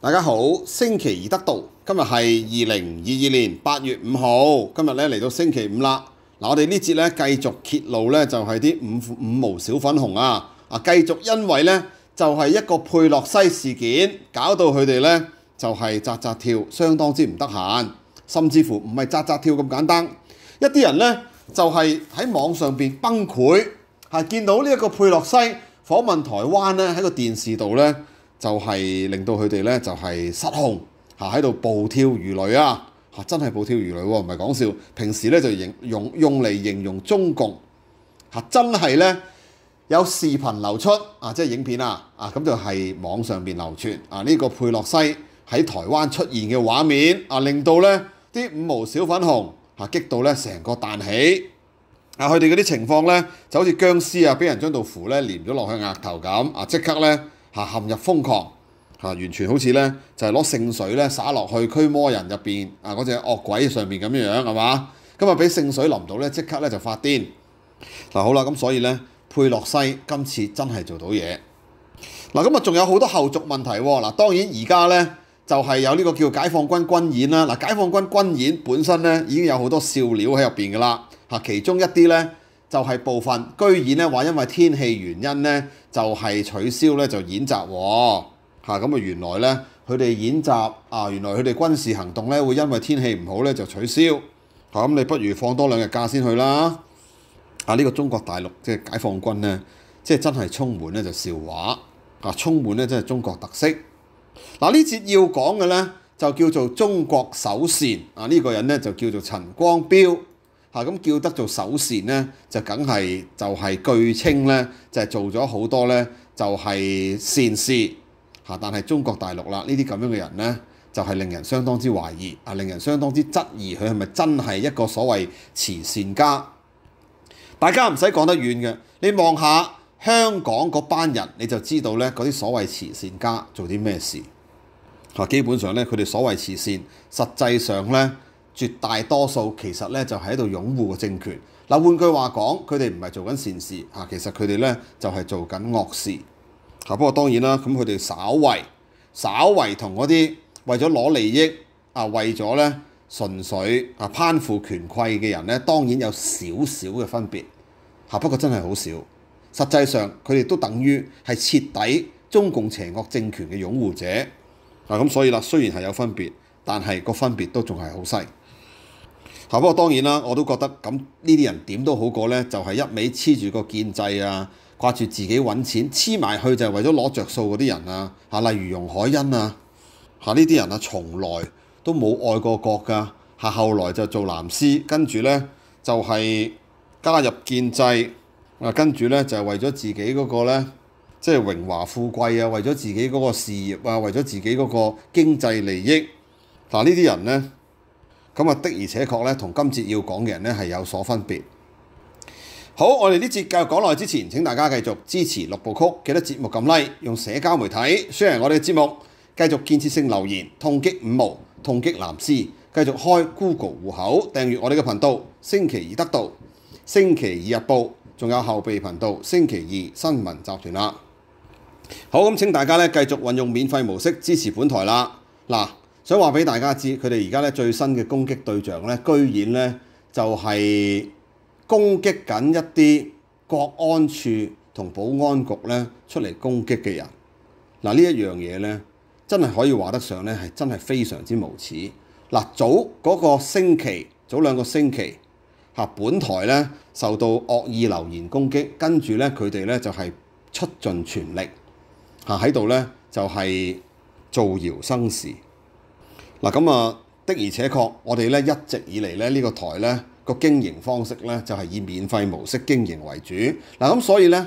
大家好，星期二得到，今日係二零二二年八月五號，今日咧嚟到星期五啦。嗱，我哋呢節咧繼續揭露咧就係啲五五毛小粉紅啊啊！繼續因為咧就係一個佩洛西事件搞到佢哋咧就係扎扎跳，相當之唔得閒，甚至乎唔係扎扎跳咁簡單。一啲人咧就係喺網上边崩潰嚇，見到呢一個佩洛西訪問台灣咧喺個電視度咧。就係令到佢哋咧，就係失控嚇，喺度暴跳如雷啊！嚇，真係暴跳如雷喎，唔係講笑。平時咧就形用用嚟形容中共嚇，真係咧有視頻流出啊，即係影片啊啊，咁就係網上邊流傳啊。呢個佩洛西喺台灣出現嘅畫面啊，令到咧啲五毛小粉紅嚇激到咧成個彈起啊！佢哋嗰啲情況咧就好似僵尸啊，俾人將道符咧黏咗落佢額頭咁啊，即刻咧～嚇陷入瘋狂嚇完全好似咧就係攞聖水咧灑落去驅魔人入邊啊嗰只惡鬼上面咁樣係嘛？咁啊俾聖水淋到咧即刻咧就發癲嗱好啦咁所以咧佩洛西今次真係做到嘢嗱咁啊仲有好多後續問題嗱當然而家咧就係有呢個叫解放軍軍演啦嗱解放軍軍演本身咧已經有好多笑料喺入邊㗎啦嚇其中一啲咧。就係部分居然咧話因為天氣原因咧就係取消咧就演習喎咁啊原來咧佢哋演習啊原來佢哋軍事行動咧會因為天氣唔好咧就取消嚇咁你不如放多兩日假先去啦啊呢個中國大陸嘅解放軍咧即係真係充滿咧就笑話啊充滿咧真係中國特色嗱呢節要講嘅咧就叫做中國首善啊呢個人咧就叫做陳光標。嚇咁叫得做首善咧，就梗係就係據稱咧，就係做咗好多咧，就係善事嚇。但係中國大陸啦，呢啲咁樣嘅人咧，就係令人相當之懷疑啊，令人相當之質疑佢係咪真係一個所謂慈善家？大家唔使講得遠嘅，你望下香港嗰班人，你就知道咧嗰啲所謂慈善家做啲咩事嚇。基本上咧，佢哋所謂慈善，實際上咧。絕大多數其實咧就喺度擁護個政權。嗱換句話講，佢哋唔係做緊善事其實佢哋咧就係做緊惡事不過當然啦，咁佢哋稍為稍為同嗰啲為咗攞利益啊、為咗咧純粹啊攀附權貴嘅人咧，當然有少少嘅分別不過真係好少。實際上佢哋都等於係徹底中共邪惡政權嘅擁護者咁所以啦，雖然係有分別，但係個分別都仲係好細。嚇！不過當然啦，我都覺得咁呢啲人點都好過咧，就係一味黐住個建制啊，掛住自己揾錢黐埋去就係為咗攞着數嗰啲人啊！嚇，例如容海恩啊，嚇呢啲人啊，從來都冇愛過國㗎。嚇，後來就做藍絲，跟住咧就係加入建制啊，跟住咧就係為咗自己嗰個咧，即係榮華富貴啊，為咗自己嗰個事業啊，為咗自己嗰個經濟利益。但呢啲人呢，咁啊的，而且確咧，同今節要講嘅人咧係有所分別。好，我哋呢節繼續講耐之前，請大家繼續支持六部曲，記得節目撳 Like，用社交媒體宣然我哋嘅節目，繼續建設性留言，痛擊五毛，痛擊藍絲，繼續開 Google 户口，訂閱我哋嘅頻道，星期二得到，星期二日報，仲有後備頻道星期二新聞集團啦。好咁，請大家咧繼續運用免費模式支持本台啦。嗱。想話俾大家知，佢哋而家咧最新嘅攻擊對象咧，居然咧就係攻擊緊一啲國安處同保安局咧出嚟攻擊嘅人嗱。呢一樣嘢咧真係可以話得上咧，係真係非常之無恥嗱。早嗰個星期，早兩個星期本台咧受到惡意留言攻擊，跟住咧佢哋咧就係出盡全力嚇喺度咧就係造謠生事。嗱咁啊，的而且確，我哋咧一直以嚟咧呢個台咧個經營方式咧就係以免費模式經營為主。嗱咁所以咧，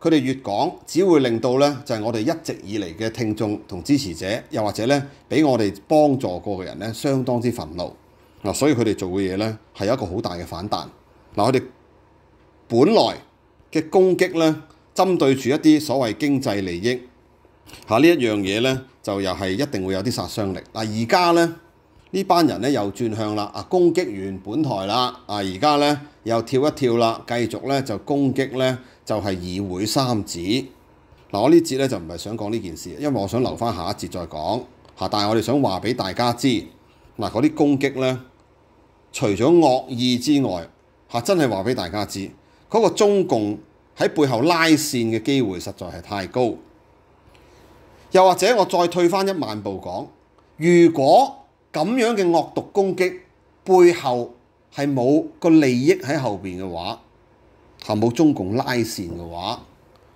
佢哋越講，只會令到咧就係我哋一直以嚟嘅聽眾同支持者，又或者咧俾我哋幫助過嘅人咧，相當之憤怒。嗱，所以佢哋做嘅嘢咧係有一個好大嘅反彈。嗱，佢哋本來嘅攻擊咧針對住一啲所謂經濟利益。嚇！呢一樣嘢咧，就又係一定會有啲殺傷力嗱。而家咧，呢班人咧又轉向啦，啊，攻擊完本台啦，啊，而家咧又跳一跳啦，繼續咧就攻擊咧，就係議會三子嗱。我呢節咧就唔係想講呢件事，因為我想留翻下一節再講嚇。但係我哋想話俾大家知嗱，嗰啲攻擊咧，除咗惡意之外，嚇真係話俾大家知，嗰個中共喺背後拉線嘅機會實在係太高。又或者我再退翻一萬步講，如果咁樣嘅惡毒攻擊背後係冇個利益喺後邊嘅話，係冇中共拉線嘅話，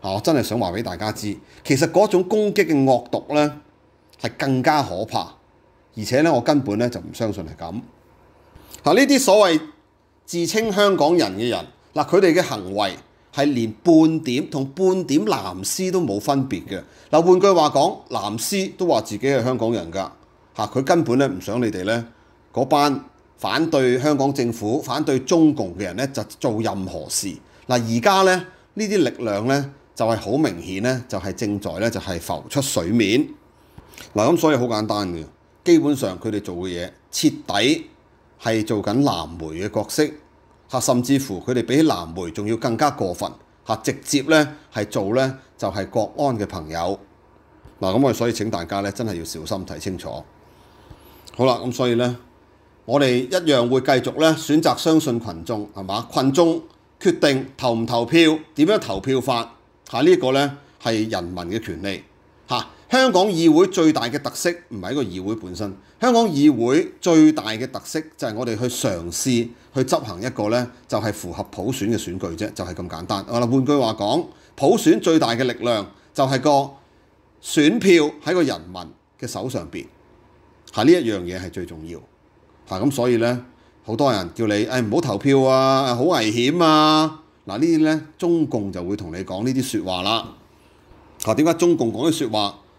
啊，我真係想話俾大家知，其實嗰種攻擊嘅惡毒咧係更加可怕，而且咧我根本咧就唔相信係咁。嗱，呢啲所謂自稱香港人嘅人，嗱佢哋嘅行為。係連半點同半點藍絲都冇分別嘅。嗱，換句話講，藍絲都話自己係香港人㗎。佢根本咧唔想你哋咧嗰班反對香港政府、反對中共嘅人咧，就做任何事。嗱，而家咧呢啲力量咧就係好明顯咧，就係正在咧就係浮出水面。嗱，咁所以好簡單嘅，基本上佢哋做嘅嘢徹底係做緊藍莓嘅角色。嚇，甚至乎佢哋比藍莓仲要更加過分，嚇直接咧係做咧就係國安嘅朋友。嗱咁我所以請大家咧真係要小心睇清楚。好啦，咁所以咧，我哋一樣會繼續咧選擇相信群眾，係嘛？群眾決定投唔投票，點樣投票法，嚇呢一個咧係人民嘅權利，嚇。香港議會最大嘅特色唔係一個議會本身，香港議會最大嘅特色就係我哋去嘗試去執行一個咧，就係符合普選嘅選舉啫，就係咁簡單。嗱，換句話講，普選最大嘅力量就係個選票喺個人民嘅手上邊，係呢一樣嘢係最重要。嚇咁所以咧，好多人叫你誒唔好投票啊，好危險啊！嗱呢啲咧，中共就會同你講呢啲説話啦。嚇點解中共講啲説話？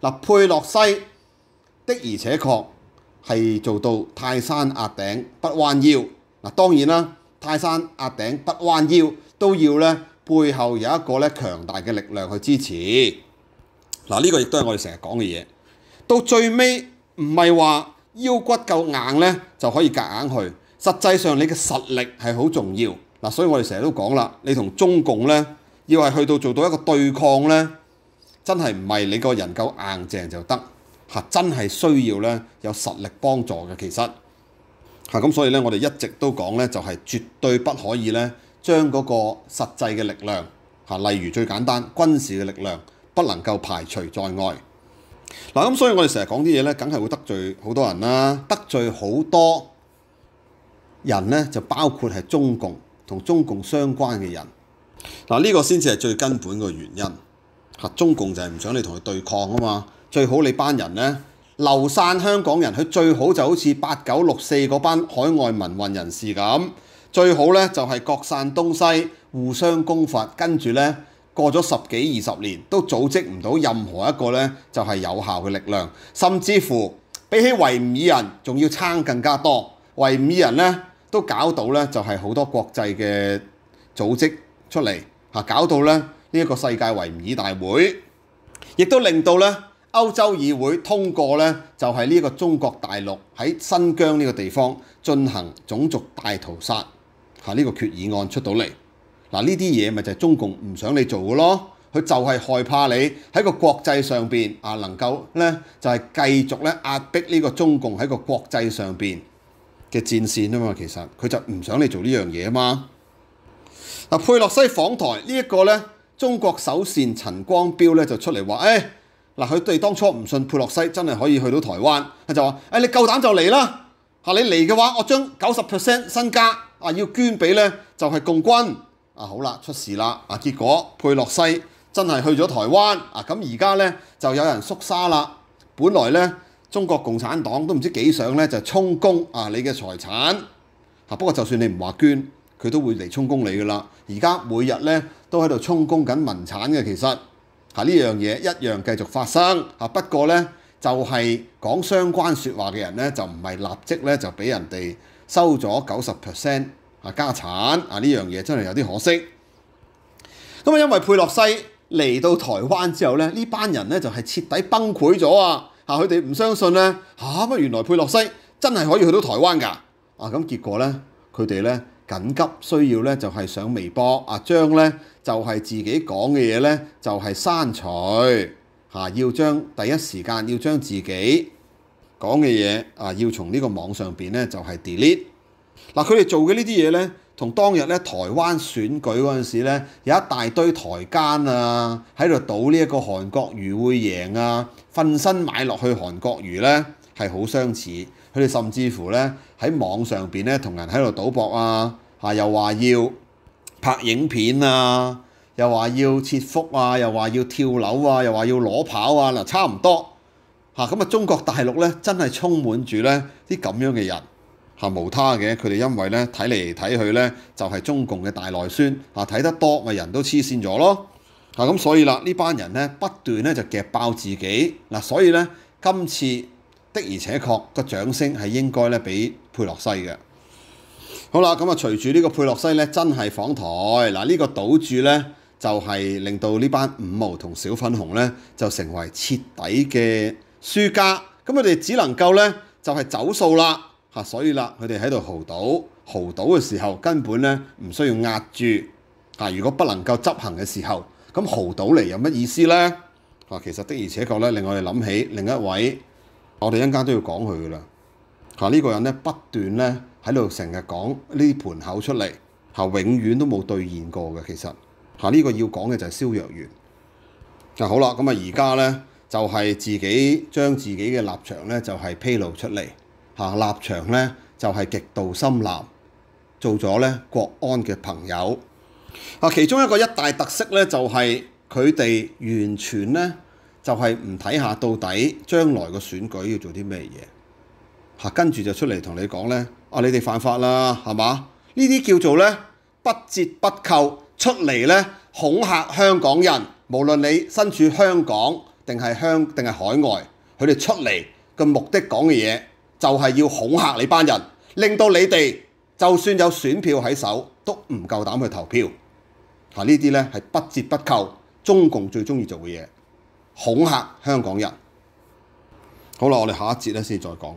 嗱，佩洛西的而且確係做到泰山壓頂不彎腰。嗱，當然啦，泰山壓頂不彎腰都要咧背後有一個咧強大嘅力量去支持。嗱，呢個亦都係我哋成日講嘅嘢。到最尾唔係話腰骨夠硬咧就可以夾硬去，實際上你嘅實力係好重要。嗱，所以我哋成日都講啦，你同中共咧要係去到做到一個對抗咧。真係唔係你個人夠硬淨就得，嚇！真係需要咧有實力幫助嘅，其實嚇咁，所以咧我哋一直都講咧就係絕對不可以咧將嗰個實際嘅力量嚇，例如最簡單軍事嘅力量不能夠排除在外。嗱咁，所以我哋成日講啲嘢咧，梗係會得罪好多人啦，得罪好多人咧，就包括係中共同中共相關嘅人。嗱呢個先至係最根本嘅原因。嚇！中共就係唔想你同佢對抗啊嘛，最好你班人咧流散香港人，佢最好就好似八九六四嗰班海外民運人士咁，最好咧就係各散東西，互相攻伐，跟住咧過咗十幾二十年都組織唔到任何一個咧就係有效嘅力量，甚至乎比起維吾爾人仲要撐更加多，維吾爾人咧都搞到咧就係好多國際嘅組織出嚟搞到咧。呢一個世界維吾爾大會，亦都令到咧歐洲議會通過咧，就係呢個中國大陸喺新疆呢個地方進行種族大屠殺嚇呢個決議案出到嚟。嗱呢啲嘢咪就係中共唔想你做嘅咯，佢就係害怕你喺個國際上邊啊能夠咧就係繼續咧壓迫呢個中共喺個國際上邊嘅戰線啊嘛，其實佢就唔想你做呢樣嘢啊嘛。嗱佩洛西訪台呢一個咧。中國首善陳光標咧就出嚟話：，誒嗱，佢哋當初唔信佩洛西真係可以去到台灣，佢就話：，誒你夠膽就嚟啦！嚇你嚟嘅話，我將九十 percent 身家啊要捐俾咧就係共軍。啊好啦，出事啦！啊結果佩洛西真係去咗台灣。啊咁而家咧就有人縮沙啦。本來咧中國共產黨都唔知幾想咧就充公啊你嘅財產。嚇不過就算你唔話捐，佢都會嚟充公你噶啦。而家每日咧。都喺度充公緊民產嘅，其實嚇呢樣嘢一樣繼續發生嚇。不過呢，就係講相關説話嘅人呢，就唔係立即呢，就俾人哋收咗九十 percent 啊家產啊呢樣嘢真係有啲可惜。咁啊，因為佩洛西嚟到台灣之後呢，呢班人呢，就係徹底崩潰咗啊！嚇佢哋唔相信呢，嚇咁原來佩洛西真係可以去到台灣㗎啊！咁結果呢，佢哋呢。緊急需要咧，就係上微博啊，將咧就係自己講嘅嘢咧，就係刪除嚇，要將第一時間要將自己講嘅嘢啊，要從呢個網上邊咧就係 delete。嗱，佢哋做嘅呢啲嘢咧，同當日咧台灣選舉嗰陣時咧，有一大堆台奸啊喺度賭呢一個韓國瑜會贏啊，瞓身買落去韓國瑜咧係好相似。佢哋甚至乎咧喺網上邊咧同人喺度賭博啊，嚇又話要拍影片啊，又話要切腹啊，又話要跳樓啊，又話要攞跑啊，嗱差唔多嚇咁啊！中國大陸咧真係充滿住咧啲咁樣嘅人嚇無他嘅，佢哋因為咧睇嚟睇去咧就係中共嘅大內宣嚇睇得多咪人都黐線咗咯嚇咁所以啦呢班人咧不斷咧就夾爆自己嗱，所以咧今次。的而且確，個掌聲係應該咧俾佩洛西嘅。好啦，咁啊，隨住呢個佩洛西咧真係訪台，嗱呢個賭注咧就係令到呢班五毛同小粉紅咧就成為徹底嘅輸家。咁佢哋只能夠咧就係走數啦嚇。所以啦，佢哋喺度豪賭豪賭嘅時候根本咧唔需要壓住嚇。如果不能夠執行嘅時候，咁豪賭嚟有乜意思咧？啊，其實的而且確咧令我哋諗起另一位。我哋一間都要講佢噶啦，嚇呢個人咧不斷咧喺度成日講呢盤口出嚟，嚇永遠都冇兑現過嘅，其實嚇呢個要講嘅就係消若元。嗱好啦，咁啊而家咧就係自己將自己嘅立場咧就係披露出嚟，嚇立場咧就係極度深藍，做咗咧國安嘅朋友。啊，其中一個一大特色咧就係佢哋完全咧。就係唔睇下到底將來個選舉要做啲咩嘢嚇，跟住就出嚟同你講咧啊！你哋犯法啦，係嘛？呢啲叫做咧不折不扣出嚟咧恐嚇香港人，無論你身處香港定係香定係海外，佢哋出嚟嘅目的講嘅嘢就係要恐嚇你班人，令到你哋就算有選票喺手都唔夠膽去投票嚇。呢啲咧係不折不扣中共最中意做嘅嘢。恐嚇香港人，好啦，我哋下一節咧先再講。